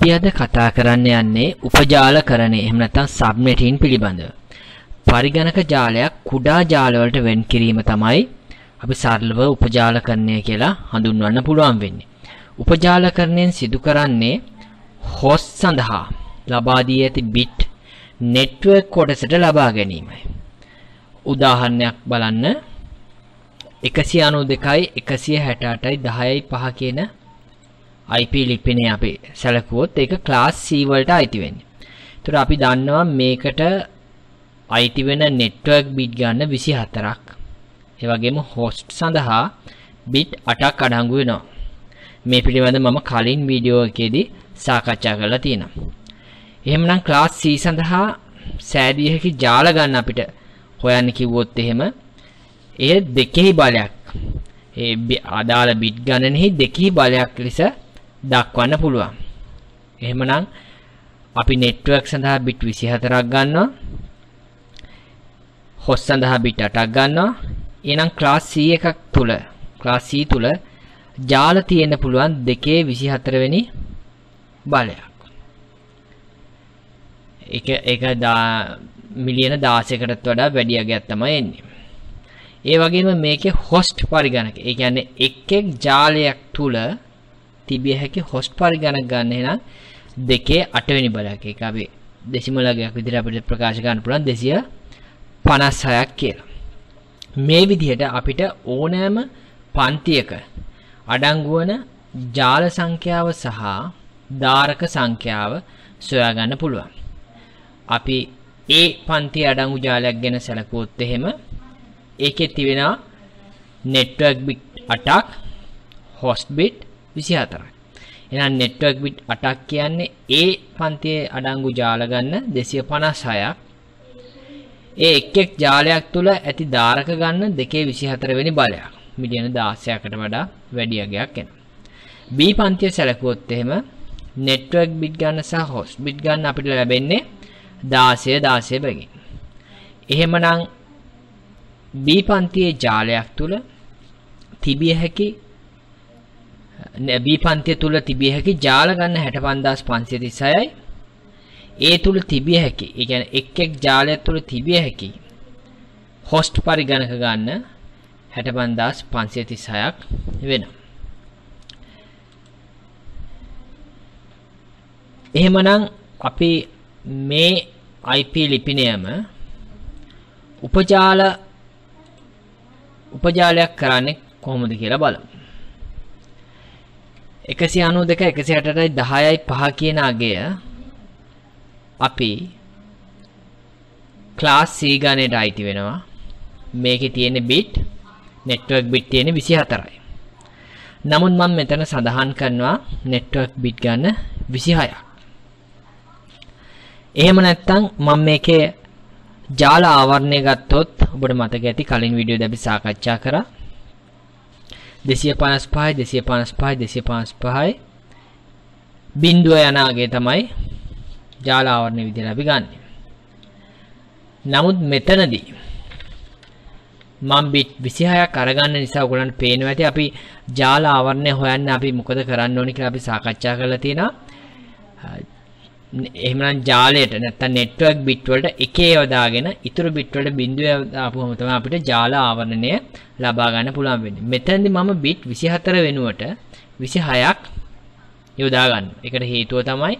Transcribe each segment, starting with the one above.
අපි අද කතා කරන්න යන්නේ උපජාලකරණය එහෙම නැත්නම් සබ්නෙටින් පිළිබඳව. පරිගණක ජාලයක් කුඩා ජාලවලට වෙන් කිරීම තමයි අපි සරලව උපජාලකරණය කියලා හඳුන්වන්න පුළුවන් වෙන්නේ. උපජාලකරණයෙන් සිදු කරන්නේ හොස් සඳහා ලබා දී ඇති බිට් network කොටසට ලබා ගැනීමයි. උදාහරණයක් බලන්න 192යි 168යි 10යි 5 කියන IP ලිපිනේ අපි සැලකුවොත් ඒක class C වලට අයිති වෙන්නේ. ඒතර අපි දන්නවා මේකට අයිති වෙන network bit ගන්න 24ක්. ඒ වගේම host සඳහා bit 8ක් අඩංගු වෙනවා. මේ පිළිබඳ මම කලින් වීඩියෝ එකේදී සාකච්ඡා කරලා තියෙනවා. එහෙමනම් class C සඳහා සෑදියහකි ජාල ගන්න අපිට හොයන්න කිව්වොත් එහෙම එය දෙකෙහි බලයක් ඒ අදාළ බිට් ගණනෙහි දෙකෙහි බලයක් ලෙස දක්වන්න පුළුවන් එහෙමනම් අපි නෙට්ුවක් සඳහා බිට් විසි හතරක් ගන්නවා හොස් සඳහා බිට් අටක් ගන්නවා එනම් ක්ලාස්සී එකක් තුළ ක්ලාසී තුළ ජාල තියෙන පුළුවන් දෙකේ විසි හතරවෙනි බලයක් එක එක දා මිලියන දාසකටත් වඩා වැඩිය ගැත්තම එන්නේ ඒ වගේම මේක හොස්ට් පරිගණක ඒ කියන්නේ එක් එක් ජාලයක් තුළ තිබිය හැකි හොස් පාරි ගණක් ගන්න එහෙනම් දෙකේ අටවැනි බලයක් එක අපි දෙසිමලගයක් විදිර අපිට ප්‍රකාශ ගන්න පුළන් දෙසිය පනස් හයක් කියලා මේ විදිහට අපිට ඕනෑම පන්තියක අඩංගුවන ජාල සංඛ්‍යාව සහ ධාරක සංඛ්‍යාව සොයාගන්න පුළුවන්. අපි ඒ පන්ති අඩංගු ජාලයක් ගැන සැලකෝත් එහෙම ඒකෙ තිවෙන නෙට්වක් බිට් අටක් හොස්බිට් විසිහතර එනම් නෙට්වක් බිට් අටක් කියන්නේ ඒ පන්තියේ අඩංගු ජාලගන්න දෙසිය පනස් හයක් ඒ එක්ෙක් ජාලයක් තුළ ඇති ධාරක ගන්න දෙකේ විසිහතරවෙනි බලයක් මිලියන දාසයකට වඩා වැඩියගයක් එන බී පන්තිය සැලකුවොත් එහෙම නෙට්වක් බිට් ගන්න සහ හොස් බිට් ගන්න අපිට ලැබෙන්නේ දාසය දාසය බැගින් එහෙමනං බී පන්තියේ ජාලයක් තුළ තිබිය හැකි බී පන්තිය තුළ තිබිය හැකි ජාල ගන්න හැට පන්දස් පන්සිති සයයි ඒ තුළ තිබිය හැකි එකැන එක් එක් ජාලයක් තුළ තිබිය හැකි හොස්ට් පරිගණක ගන්න හැටබන්දස් පන්සියති සයක් වෙන එහෙමනම් අපි මේ IP ලිපිනයම උපජාල උපජාලයක් කරන්නේ කොහොමද කියලා බලමු එකසි අනු දෙක එකසි අටටයි දහයයි පහ කියන අගය අපි ක්ලාස් සීගනයට අයිති වෙනවා මේක තියෙන බිට් නෙට්වක් බිට් තියෙන විසි හතරයි නමුත් මං මෙතන සඳහන් කරනවා නෙට්වක් බිට් ගන්න විසිහයක් එහෙම නැත්තං මං මේකේ ජාල ආවරණය ගත්තොත් ඔබට මතක ඇති කලින් විඩියෝ දැබි සාකච්ඡා කරා දෙසිය පනස් පහයි දෙසිය පනස් පහයි දෙසිය පනස් පහයි බින්දුව යනාගේ තමයි ජාලාවරණය විදි ලැබි ගන්න නමුත් මෙතනදී මං බිට් විසිහයක් අරගන්න නිසා ගොලන් පේන ඇති අපි ජාලාවරණය හොයන්න අපි මොකද කරන්න ඕනි කියලා අපි සාකච්ඡා කරලා තියෙනවා එහෙමනම් ජාලයට නැත්තම් network bit වලට එකේ යොදාගෙන ඉතුරු bit වලට බිඳුව දාපුවම තමයි අපිට ජාල ආවරණය ලබා ගන්න පුළුවන් වෙන්නේ. මෙතනදී මම bit 24 වෙනුවට 26ක් යොදා ගන්නවා. ඒකට හේතුව තමයි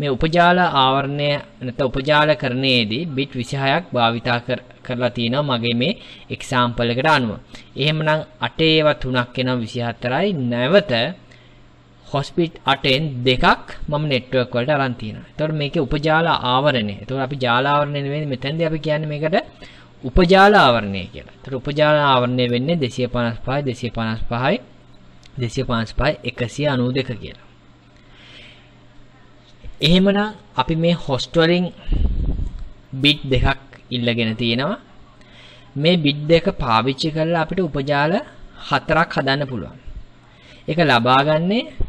මේ උපජාල ආවරණය නැත්නම් උපජාල කරණයේදී bit 26ක් භාවිතා කරලා තිනවා මගේ මේ example එකට අනුව. එහෙමනම් 8 ඒවා 3ක් වෙනවා 24යි. නැවත හොස්පිට් අටෙන් දෙකක් මම නෙට්ුවක් වලට අරන්තින තොට මේක උපජාලා ආවරණය තුර අපි ජාලාවරණය වේ මෙතැන්ද අපි කියන්න මේකට උපජාලාවරණය කියලා තර උපජාලාවරණය වෙන්නේ දෙසිය පනස් පහයි දෙසිය පනස් පහයි දෙසිය පනස් පහයි එකසිය අනූ දෙක කියලා එහෙමන අපි මේ හොස්ටවලින් බිට් දෙකක් ඉල්ලගෙන තියෙනවා මේ බිට් දෙක පාවිච්චි කරලා අපිට උපජාල හතරක් හදන්න පුළුවන් එක ලබාගන්නේ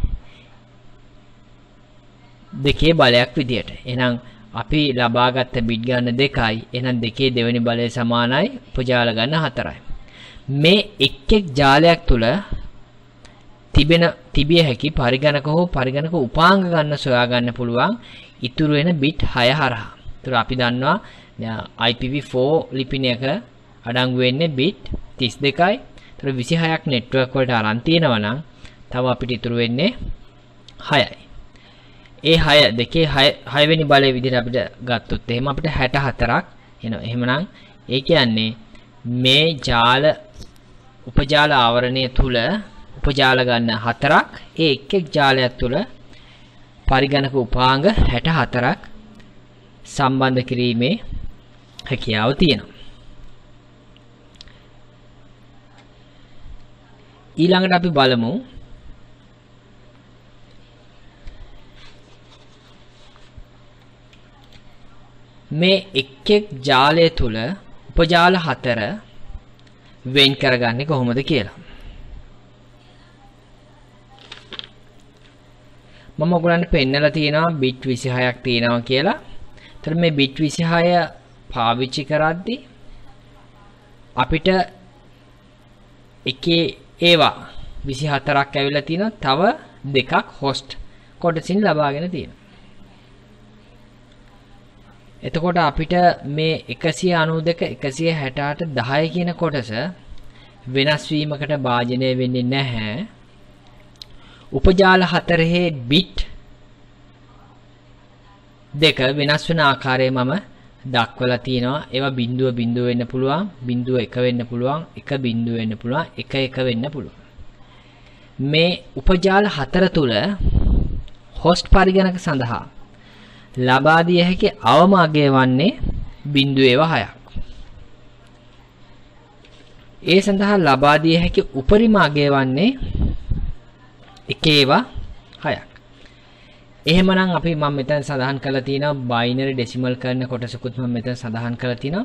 දෙකේ බලයක් විදියට. එහෙනම් අපි ලබාගත්ත බිඩ් ගන්න දෙකයි. එහෙනම් දෙකේ දෙවෙනි බලය සමානයි උපජාල ගන්න හතරයි. මේ එක් එක් ජාලයක් තුල තිබෙන තිබිය හැකි පරිගණක හෝ පරිගණක උපාංග ගන්න සොයා ගන්න පුළුවන් ඉතුරු වෙන බිට් 6 හරහා. ඒතර අපි දන්නවා IPv4 ලිපිනයක අඩංගු වෙන්නේ බිට් 32යි. ඒතර 26ක් නෙට්වර්ක් වලට අරන් තියෙනවා නම් තව අපිට ඉතුරු වෙන්නේ 6යි. ඒ හය දෙකේ හයවෙනි බලය විදිර අපිට ගත්තුත් එහෙම අපට හැට හතරක් එන එහෙමනම් ඒ කියන්නේ මේ ජාල උපජාල ආවරණය තුළ උපජාල ගන්න හතරක් ඒ එක් එක් ජාලයක් තුළ පරිගණක උපාංග හැට හතරක් සම්බන්ධ කිරීමේ හැකියාව තියෙනවා ඊළඟට අපි බලමු මේ එක් එක් ජාලය තුල උපජාල හතර වෙන් කරගන්නේ කොහොමද කියලා. මම ඔයගලන්ට පෙන්නලා තියෙනවා bit 26ක් තියෙනවා කියලා. එතකොට මේ bit 26 පාවිච්චි කරද්දී අපිට එකේ ඒවා 24ක් ඇවිල්ලා තියෙනවා. තව දෙකක් host කොටසින් ලබාගෙන තියෙනවා. එතකොට අපිට මේ එකසිය අනු දෙක එකසිය හැටාට දහය කියන කොටස වෙනස්වීමකට භාජනය වෙන්නේ නැහැ උපජාල හතරහේ බිට් දෙක වෙනස් වෙන ආකාරය මම දක්වලා තියෙනවා ඒවා බිඳුව බිඳුව වෙන්න පුළුවන් බිඳුව එක වෙන්න පුළුවන් එක බිඳුව වෙන්න පුළුවන් එක එක වෙන්න පුළුවන් මේ උපජාල හතර තුල හොස්ට් පරිගණක සඳහා ලබා දිය හැකි අවම අගය වන්නේ බිඳුවේව හයක්. ඒ සඳහා ලබා දිය හැකි උපරිම අගය වන්නේ එකේවා හයක්. එහෙමනම් අපි මම මෙතන සඳහන් කරලා තියෙනවා බයිනරි ඩෙසිමල් කරන කොටසකුත් මම මෙතන සඳහන් කරලා තිනවා.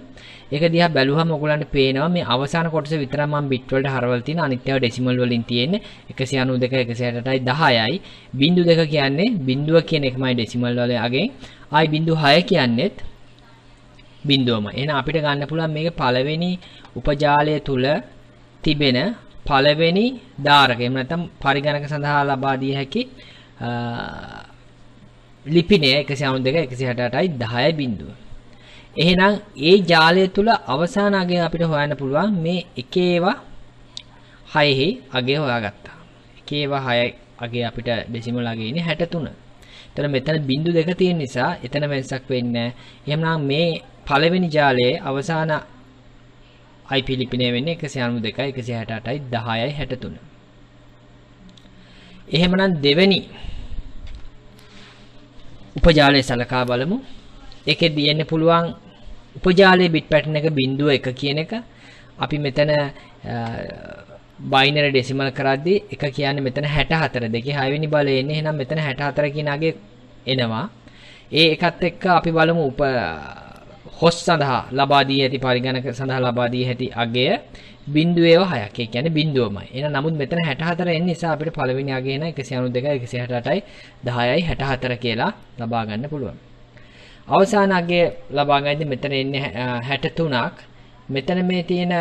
ඒක දිහා බැලුවම ඔයගලන්ට පේනවා මේ අවසාන කොටස විතරයි මම බිට් වලට හරවලා තියෙන අනිත් ඒවා ඩෙසිමල් වලින් තියෙන්නේ 192 168යි 10යි. 02 කියන්නේ බිඳුව කියන එකමයි ඩෙසිමල් වල අගෙන්. ආයි 06 කියන්නේත් බිඳුවම. එහෙනම් අපිට ගන්න පුළුවන් මේක පළවෙනි උපජාලය තුල තිබෙන පළවෙනි ධාරක. එහෙම නැත්නම් පරිගණක සඳහා ලබා දිය හැකි ලිපිනය එකසි අනුන්දක එකසි හටටයි දහය බින්දුව. එහෙනම් ඒ ජාලය තුළ අවසානගේ අපිට හොයන්න පුළුවන් මේ එකේවා හයෙහි අගේ හොයාගත්තා. එකේවා හය අගේ අපිට දෙසිමලගේන හැටතුන. තර මෙතන බින්දු දෙක තියෙන නිසා එතන වෙනසක් වෙන්නේ එහෙනම් මේ පළවෙනි ජාලයේ අවසාන IP ලිපිනය වෙන්නේ 192.168.10.63 එහෙමනම් දෙවෙනි උපජාලය සලකා බලමු එකෙ දියන්න පුළුවන් උපජාලය බිට් පැටන එක බින්දුව එක කියන එක අපි මෙතන බයිනර ඩෙසිමල් කරද්දි එක කියන්න මෙතන හැට හතර දෙක හයවිනි බල එන්න එනම් මෙතන හැට හතර කියනගේ එනවා ඒ එකත් එක්ක අපි බලමු උප හොස් සඳහා ලබාදී ඇති පරිගණක සඳහා ලබාදී හැති අගේ බින්දුවේව හයක් ඒ කියන්නේ බින්දුවමයි. එහෙනම් නමුත් මෙතන 64 එන්න නිසා අපිට පළවෙනි අගේ න 192 168යි 10යි 64 කියලා ලබා ගන්න පුළුවන්. අවසාන අගේ ලබා ගන්නදී මෙතන එන්නේ 63ක්. මෙතන මේ තියෙන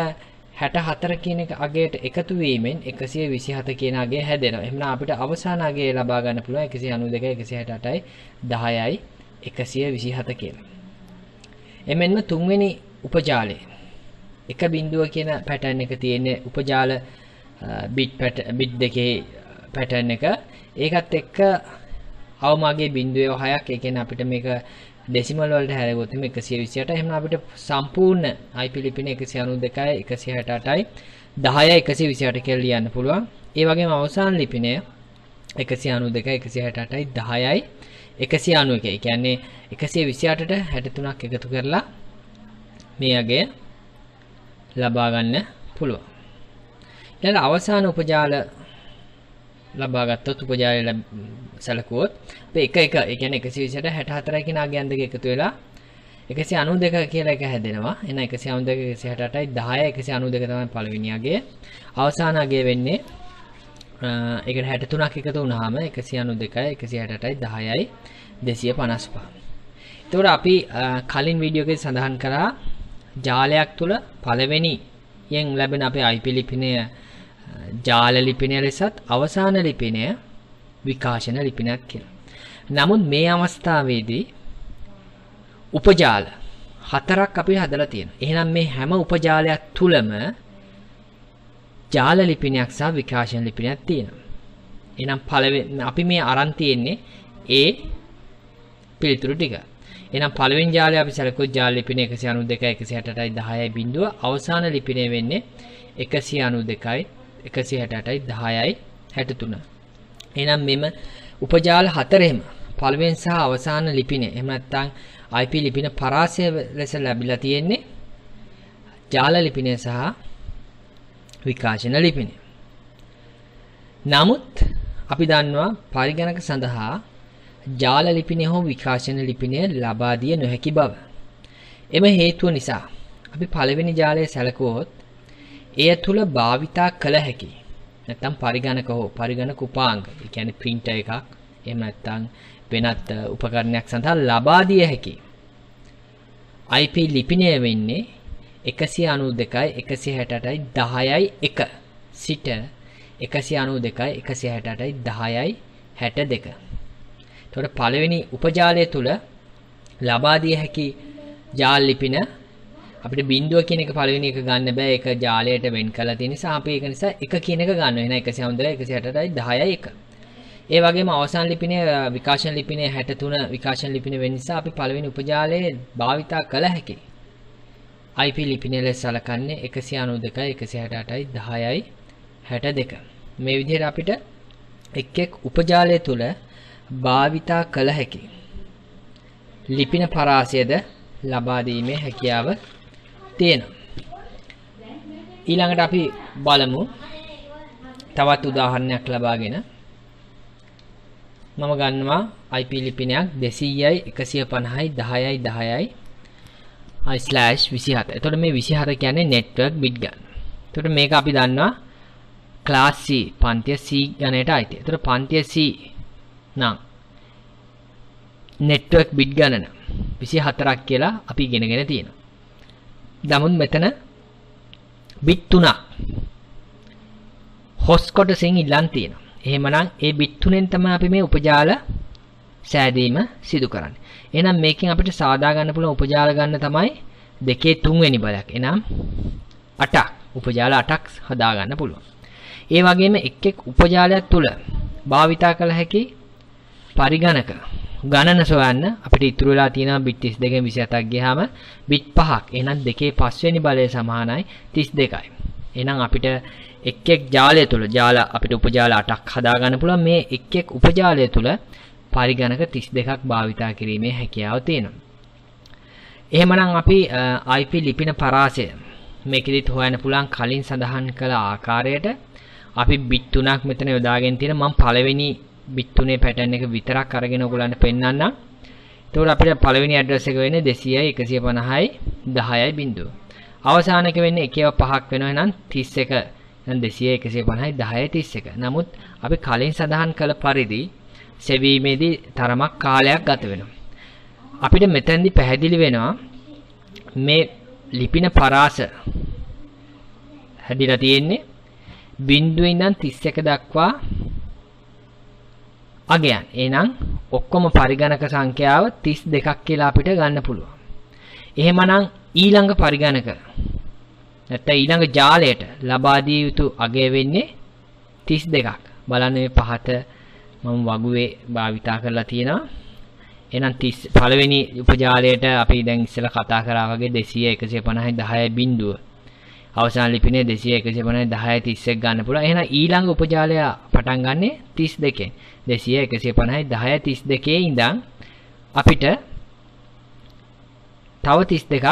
64 කියන එක අගයට එකතු වීමෙන් 127 කියන අගේ හැදෙනවා. එහෙනම් අපිට අවසාන අගේ ලබා ගන්න පුළුවන් 192 168යි 10යි 127 කියලා. එමෙන්න තුන්වෙනි උපජාලය එක බින්දුව කියන පැටන් එක තියෙන්නේ උපජාල බිට් බිට් දෙකේ පැටන් එක ඒකත් එක්ක අවමගේ බින්දුවය හයක් එකෙන් අපිට මේක ඩෙසිමල් වලට හැරගොතම එකසිය විසියට එහම අපිට සම්පූර්ණ අයිපිලිපින එකසි අනු දෙකයි එකසි හැටටයි දහය එකසි විසියට කෙල් ලියන්න පුළුවන් ඒවගේ අවසාන් ලිපිනය එකසි අනු දෙක එකසි හැටටයි දහයයි එකසි අනුව එක කියන්නේ එකසිය විසියාටට හැටතුනක් එකතු කරලා මේගේ ලබා ගන්න පුළුවන්. ඊළඟ අවසාන උපජාල ලබා ගත්තොත් උපජාල සැලකුවොත් අපේ එක එක ඒ කියන්නේ 120ට 64 කියන අගයන් දෙක එකතු වෙලා 192 කියලා එක හැදෙනවා. එන 192 168යි 10 192 තමයි පළවෙනි අගය. අවසාන අගය වෙන්නේ ඒකට 63ක් එකතු වුණාම 192යි 168යි 10යි 255. එතකොට අපි කලින් වීඩියෝ එකේ සඳහන් කරා ජාලයක් තුළ පළවෙනි යෙන් ලැබෙන අපේ IP ලිපිනය ජාල ලිපිනය ලෙසත් අවසාන ලිපිනය විකාශන ලිපිනයක් කියලා. නමුත් මේ අවස්ථාවේදී උපජාල හතරක් අපි හදලා තියෙනවා. එහෙනම් මේ හැම උපජාලයක් තුලම ජාල ලිපිනයක් සහ විකාශන ලිපිනයක් තියෙනවා. එහෙනම් පළවෙනි අපි මේ අරන් තියෙන්නේ ඒ පිළිතුරු ටික. එහෙනම් පළවෙනි ජාලය අපි සැලකුවොත් ජාල ලිපින 192 168යි 10යි බිඳුව අවසාන ලිපිනේ වෙන්නේ 192යි 168යි 10යි 63. එහෙනම් මෙම උපජාල හතරෙම පළවෙනි සහ අවසාන ලිපිනේ එහෙම නැත්නම් IP ලිපින පරාසය ලෙස ලැබිලා තියෙන්නේ ජාල ලිපිනේ සහ විකාශන ලිපිනේ. නමුත් අපි දන්නවා පරිගණක සඳහා ජාල ලිපිනය හෝ විකාශන ලිපිනය ලබාදිය නොහැකි බව. එම හේතුව නිසා අපි පළවෙනි ජාලය සැලකුවොත් එය තුළ භාවිතා කළ හැකි නැතම් පරිගණක හෝ පරිගණ කුපාංග එකැන පින්ට එකක් එම ඇත්තං වෙනත් උපකරණයක් සඳහා ලබාදිය හැකි. IP ලිපිනය වෙන්නේ එකසි අනු දෙකයි එකසි හැටටයි දහයයි එක සිට එකසි අනු දෙකයි එකසි හැටටයි දහයයි හැට දෙක තොට පළවෙනි උපජාලය තුළ ලබාදිය හැකි ජාල්ලිපින අපිට බින්දුව කියන එක පළවෙනි එක ගන්න බෑ එක ජාලයට වෙන් කලා තියෙන සාපයක නිසා එක කියනක ගන්න වෙන එක සහුදර එක සයටටයි දහය එක ඒ වගේම අවසන් ලිපින විකාශන ලිපින හැටතුන විකාශන ලිපින වෙනිසා අපි පළවෙනි උපජාලය භාවිතා කළ හැකි IP ලිපින ලෙස සලකන්නේ එකසි අනු දෙක එකසි හැටටයි දහයයි හැට දෙක මේ විදිහයට අපිට එක් එක් උපජාලය තුළ භාවිතා කළ හැකි. ලිපින පරාසයද ලබාදීමේ හැකියාව තියෙන. ඊළඟට අපි බලමු තවත් උදාහරණයක් ලබාගෙන මම ගන්නවා IP ලිපිනයක් දෙසීයයි එකසිය පණහයි දහයයි දහයයි යිස්ලෑ් විසිහත තොට මේ විසිහත කියන්නේ නෙට්වක් බිඩ් ගන්න තොට මේක අපි දන්නවා ක්ලාස්සී පන්තිය සී ගනයට අයිති තොට පන්තිය සී නම් නෙට්වක් බිඩ් ගණන විසි හතරක් කියලා අපි ගෙනගෙන තියෙන දමුත් මෙතන බිත් තුනා හොස්කොට සිං ඉල්ලන් තියෙන එහෙමනම් ඒ බිත්තුනෙන් තම අපි මේ උපජාල සෑදීම සිදු කරන්න එනම් මේකින් අපිට සාදාගන්න පුළ උපජාල ගන්න තමයි දෙකේ තුන්වැනි බලයක් එනම් අටක් උපජාල අටක් හදාගන්න පුළුවන් ඒ වගේම එක් එක් උපජාලයක් තුළ භාවිතා කළ හැකි පරිගණක ගණන සොයන්න අපිට ඉතුරු වෙලා තියෙනවා බිට් 32 27ක් ගියාම බිට් 5ක් එහෙනම් දෙකේ 5 වෙනි බලය සමානයි 32යි එහෙනම් අපිට එක් එක් ජාලය තුල ජාල අපිට උපජාල 8ක් හදාගන්න පුළුවන් මේ එක් එක් උපජාලය තුල පරිගණක 32ක් භාවිතා කිරීමේ හැකියාව තියෙනවා එහෙමනම් අපි IP ලිපින පරාසය මේකෙදිත් හොයන්න පුළුවන් කලින් සඳහන් කළ ආකාරයට අපි බිට් තුනක් මෙතන යොදාගෙන තියෙන මම පළවෙනි බිත්තුනේ පැටන් එක විතරක් අරගෙන ඔයගලන්ට පෙන්වන්නම් එතකොට අපිට පළවෙනි ඇඩ්‍රස් එක වෙන්නේ 200යි 150යි 10යි බිංදුව. අවසානක වෙන්නේ 1ව 5ක් වෙනවා එහෙනම් 31. එහෙනම් 200 150යි 10යි 31. නමුත් අපි කලින් සඳහන් කළ පරිදි සෙවීමේදී තරමක් කාලයක් ගත වෙනවා. අපිට මෙතෙන්දී පැහැදිලි වෙනවා මේ ලිපින පරාස හැදිලා තියෙන්නේ බිංදුවෙන් ඉඳන් 31 දක්වා අගයන් එනම් ඔක්කොම පරිගණක සංඛ්‍යාව 32ක් කියලා අපිට ගන්න පුළුවන්. එහෙමනම් ඊළඟ පරිගණක නැත්නම් ඊළඟ ජාලයට ලබා දිය යුතු අගය වෙන්නේ 32ක්. බලන්න මේ පහත මම වගුවේ භාවිතා කරලා තියෙනවා. එහෙනම් 30 පළවෙනි උපජාලයට අපි දැන් ඉස්සෙල්ලා කතා කරා වගේ 200 150 10 බිඳුව අවසාන ලිපිනේ 200 150 10 31 ගන්න පුළුවන්. එහෙනම් ඊළඟ උපජාලය පටන් ගන්නෙ 32න්. 200 150 10 32 ඉඳන් අපිට තව 32ක්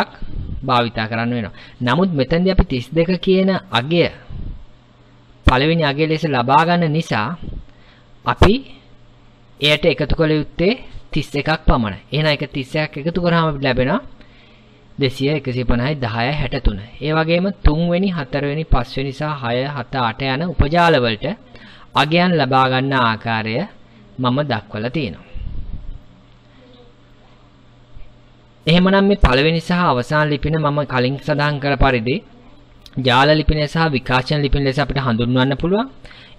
භාවිතා කරන්න වෙනවා. නමුත් මෙතෙන්දී අපි 32 කියන අගය පළවෙනි අගය ලෙස ලබා ගන්න නිසා අපි එයට එකතු කළ යුත්තේ 31ක් පමණයි. එහෙනම් ඒක 31ක් එකතු කරාම අපිට ලැබෙනවා දෙසිය එකසි පනහයි දහය හැටතුන. ඒ වගේම තුන්වෙනි හතරවෙනි පස්වෙනි නිසා හය හත අට යන උපජාලවලට අගයන් ලබාගන්න ආකාරය මම දක්වල තියෙනවා. එහෙමනම් මේ පළවෙනි සහ අවසාන ලිපින මම කලින් සඳහන් කර පරිදි ජාල ලිපින සහ විකාශන ලිපින ලෙස අපිට හඳුන්වන්න පුළුවන්.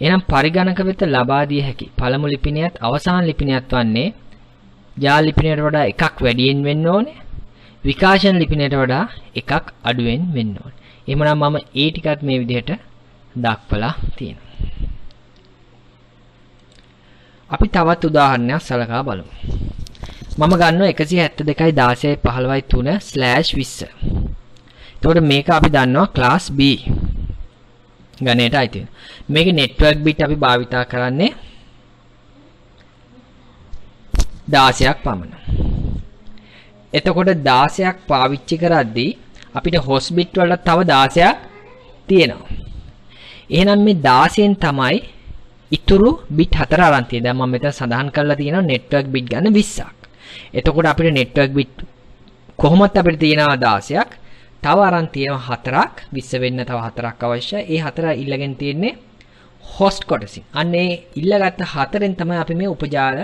එහෙනම් පරිගණක වෙත ලබා දිය හැකි පළමු ලිපිනියත් අවසාන ලිපිනියත් වන්නේ ජාල ලිපිනයට වඩා එකක් වැඩියෙන් වෙන්න ඕනේ. විකාශන ලිපිනයට වඩා එකක් අඩුවෙන් වෙන්න ඕනේ. එහෙමනම් මම ඒ ටිකත් මේ විදිහට දක්වලා තියෙනවා. අපි තවත් උදාහරණයක් සලකා බලමු. මම ගන්නවා 172 16 15/3/20. එතකොට මේක අපි දන්නවා class B ගණයට අයිති වෙන. මේකේ network bit අපි භාවිතා කරන්නේ 16ක් පමණ. එතකොට 16ක් පාවිච්චි කරද්දී අපිට හොස් බිට් වල තව 16ක් තියෙනවා. එහෙනම් මේ 16න් තමයි ඉතුරු බිට් හතර අරන් තියෙන්නේ. දැන් මම මෙතන සඳහන් කරලා තියෙනවා network bit ගන්න 20ක්. එතකොට අපිට network bit කොහොමත් අපිට තියෙනවා 16ක්. තව අරන් තියෙනවා හතරක්. 20 වෙන්න තව හතරක් අවශ්‍යයි. ඒ හතර ඉල්ලගෙන තියෙන්නේ හොස්ට් කොටසින්. අන්න ඒ ඉල්ලගත්ත හතරෙන් තමයි අපි මේ උපජාල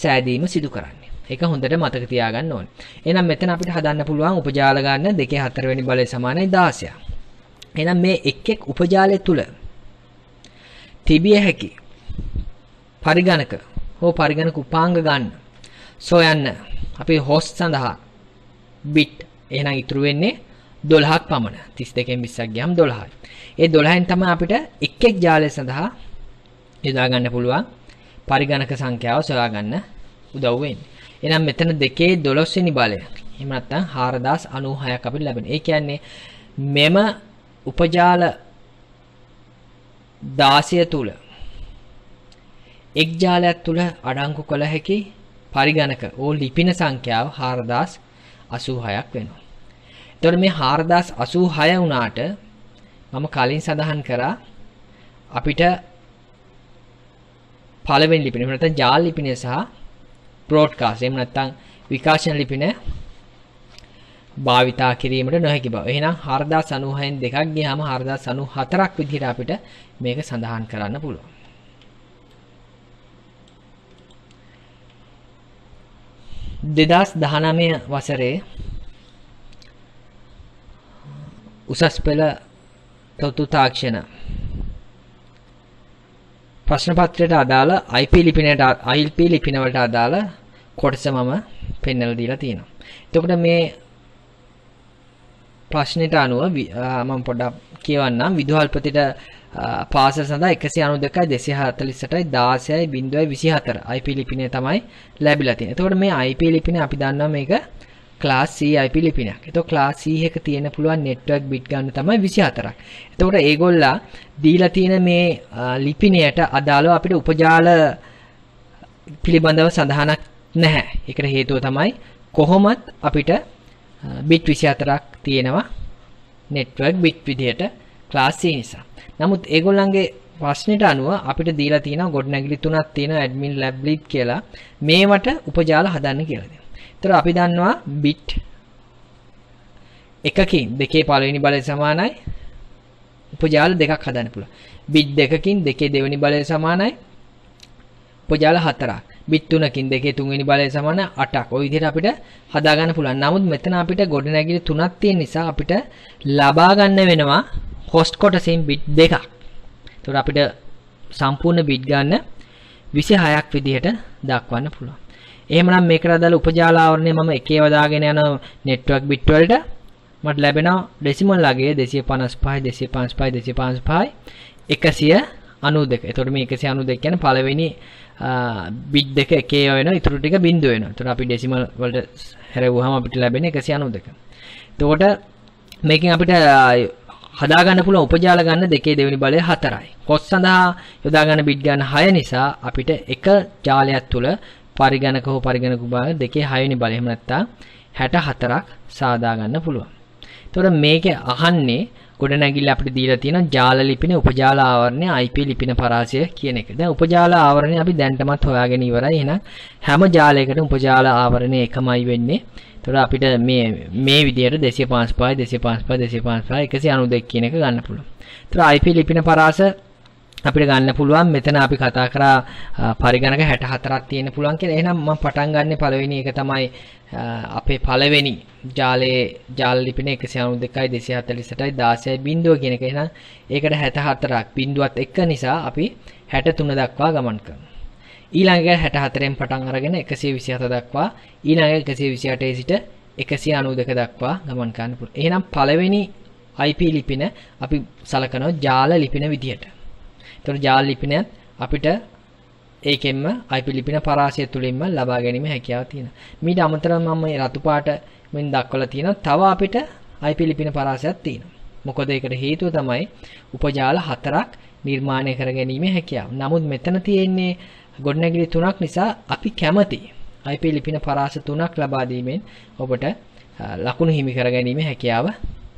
සෑදීම සිදු කරන්නේ. ඒක හොඳට මතක තියාගන්න ඕනේ. එහෙනම් මෙතන අපිට හදන්න පුළුවන් උපජාල ගන්න 2 4 වෙනි බලය සමානයි 16ක්. එහෙනම් මේ එක් එක් උපජාලය තුල තිබිය හැකි පරිගණක හෝ පරිගණක උපාංග ගන්න සොයන්න අපේ හොස් සඳහා බිට් එහෙනම් ඉතුරු වෙන්නේ 12ක් පමණ 32කින් 20ක් ගියම් 12යි. ඒ 12න් තමයි අපිට එක් එක් ජාලය සඳහා යොදා ගන්න පුළුවන් පරිගණක සංඛ්‍යාව සොයා ගන්න උදව් වෙන්නේ. එහෙනම් මෙතන දෙකේ 12 වෙනි බලය. එහෙම නැත්නම් 4096ක් අපිට ලැබෙනවා. ඒ කියන්නේ මෙම උපජාල 16 තුල එක් ජාලයක් තුල අඩංගු කළ හැකි පරිගණක ඕ ලිපින සංඛ්‍යාව 4086ක් වෙනවා. එතකොට මේ 4086 වුණාට මම කලින් සඳහන් කරා අපිට පළවෙනි ලිපිනේ නැත්නම් ජාල ලිපිනේ සහ බ්‍රෝඩ්කාස්ට් එහෙම නැත්නම් විකාශන ලිපින භාවිතා කිරීමට නොහැකි බව. එහෙනම් 4096න් දෙකක් ගියාම 4094ක් විදිහට අපිට මේක සඳහන් කරන්න පුළුවන්. දෙදස් දහනමය වසරේ උසස් පෙළ තොතු තාක්ෂණ ප්‍රශ්නපත්‍රයට අදාළ IP ලිපිනයට IP ලිපිනවලට අදාළ කොටස මම පෙන්නල දීලා තියෙනවා එතකොට මේ ප්‍රශ්නයට අනුව මම පොඩක් කියවන්නම් විදුහල්පතිට පාසල් සඳහා එකසි අනු දෙකයි දෙසි හතලිස්සටයි දාසයයි බින්දුවයි විසි හතර IP ලිපිනය තමයි ලැබිලා තියෙන එතකොට මේ IP ලිපින අපි දන්නවා මේක ලාස් IP ලිපිනක් එත ලාසීහක තියෙන පුළුවන් නෙට්වක් බිට් ගන්න තමයි විසි හතරක් එතකොට ඒගොල්ලා දීලා තියෙන මේ ලිපිනයට අදාළෝ අපිට උපජාල පිළිබඳව සඳහනක් නැහැ. ඒකට හේතුව තමයි කොහොමත් අපිට බිට් 24ක් තියෙනවා network bit විදිහට class C නිසා. නමුත් ඒගොල්ලන්ගේ ප්‍රශ්නෙට අනුව අපිට දීලා තියෙනවා ගොඩනැගිලි තුනක් තියෙනවා admin lab lead කියලා. මේවට උපජාල හදන්න කියලා දෙනවා. ඒතර අපි දන්නවා bit එකකින් දෙකේ පළවෙනි බලය සමානයි උපජාල දෙකක් හදන්න පුළුවන්. bit දෙකකින් දෙකේ දෙවෙනි බලය සමානයි උපජාල හතරක්. බිත්තුනකින් දෙකේ තුන්වෙනි බලය සමාන 8ක්. ওই විදිහට අපිට හදාගන්න පුළුවන්. නමුත් මෙතන අපිට ගොඩනැගිලි තුනක් තියෙන නිසා අපිට ලබා ගන්න වෙනවා හොස්ට් කොටසින් බිට් දෙකක්. ඒතකොට අපිට සම්පූර්ණ බිට් ගන්න 26ක් විදිහට දක්වන්න පුළුවන්. එහෙමනම් මේකට අදාළ උපජාල ආවරණය මම එකේව දාගෙන යන network bit වලට මට ලැබෙනවා decimal අගය 255 255 255 100 අනු දෙක එතුොට මේ එකසි අනු දෙක් ගැන පලවෙනි බිඩ් දෙක එකේ වෙන ඉතුරටික බින්දුව වෙන තුර අපි ඩෙසිමල් වලට හැරවහම අපිට ලැබෙන එකසි අනු දෙක තෝට මේකින් අපිට හදාගන්න පුළ උපජාල ගන්න දෙකේ දෙවනි බලය හතරයි කොස් සඳහා යොදාගන්න බිඩ් ගන්න හය නිසා අපිට එක ජාලයක් තුළ පරිගණක හෝ පරිගණක බාල දෙකේ හයනි බලහෙමනත්තා හැට හතරක් සාදාගන්න පුළුවන් තොට මේක අහන්නේ ගොඩනැගිල්ල අපිට දීලා තියෙනවා ජාල ලිපින උපජාල ආවරණය IP ලිපින පරාසය කියන එක. දැන් උපජාල ආවරණය අපි දැන්ටමත් හොයාගෙන ඉවරයි. එහෙනම් හැම ජාලයකටම උපජාල ආවරණය එකමයි වෙන්නේ. එතකොට අපිට මේ මේ විදිහට 255 255 255 192 කියන එක ගන්න පුළුවන්. එතකොට IP ලිපින පරාසය අපිට ගන්න පුළුවන් මෙතන අපි කතා කරා පරිගණක 64ක් තියෙන පුළුවන් කියලා. එහෙනම් මම පටන් ගන්න පළවෙනි එක තමයි අපේ පළවෙනි ජාලයේ ජාල ලිපින 192.248යි 16.0 කියන එක. එහෙනම් ඒකට 64ක් බිඳුවත් එක නිසා අපි 63 දක්වා ගමන් කරනවා. ඊළඟ 64න් පටන් අරගෙන 127 දක්වා ඊළඟ 128 සිට 192 දක්වා ගමන් කරන්න පුළුවන්. එහෙනම් පළවෙනි IP ලිපින අපි සලකනවා ජාල ලිපින විදියට. එතකොට ජාල ලිපිනයත් අපිට ඒකෙන්ම IP ලිපින පරාසය තුලින්ම ලබා ගැනීම හැකියාව තියෙනවා. මීට අමතරව මම මේ රතු පාට මෙන් දක්වලා තියෙනවා. තව අපිට IP ලිපින පරාසයක් තියෙනවා. මොකද ඒකට හේතුව තමයි උපජාල හතරක් නිර්මාණය කර ගැනීම හැකියාව. නමුත් මෙතන තියෙන්නේ ගොඩනැගිලි තුනක් නිසා අපි කැමති IP ලිපින පරාස තුනක් ලබා දීමෙන් ඔබට ලකුණු හිමි කර ගැනීම හැකියාව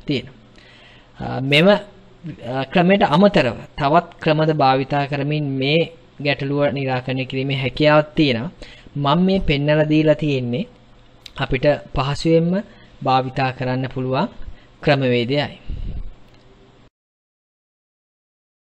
තියෙනවා. මෙම ක්‍රමයට අමතරව තවත් ක්‍රමද භාවිතා කරමින් මේ ගැටලුව නිරාකරණය කිරීමේ හැකියාවත් තියෙනවා මං මේ පෙන්නල දීලා තියෙන්නේ අපිට පහසුවෙන්ම භාවිතා කරන්න පුළුවන් ක්‍රමවේදයයි